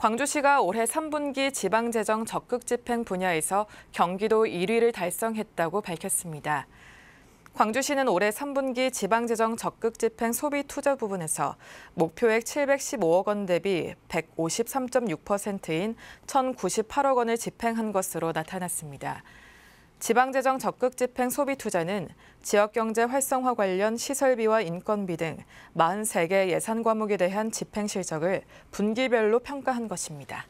광주시가 올해 3분기 지방재정 적극 집행 분야에서 경기도 1위를 달성했다고 밝혔습니다. 광주시는 올해 3분기 지방재정 적극 집행 소비 투자 부분에서 목표액 715억 원 대비 153.6%인 1,098억 원을 집행한 것으로 나타났습니다. 지방재정 적극 집행 소비 투자는 지역경제 활성화 관련 시설비와 인건비 등 43개 예산 과목에 대한 집행 실적을 분기별로 평가한 것입니다.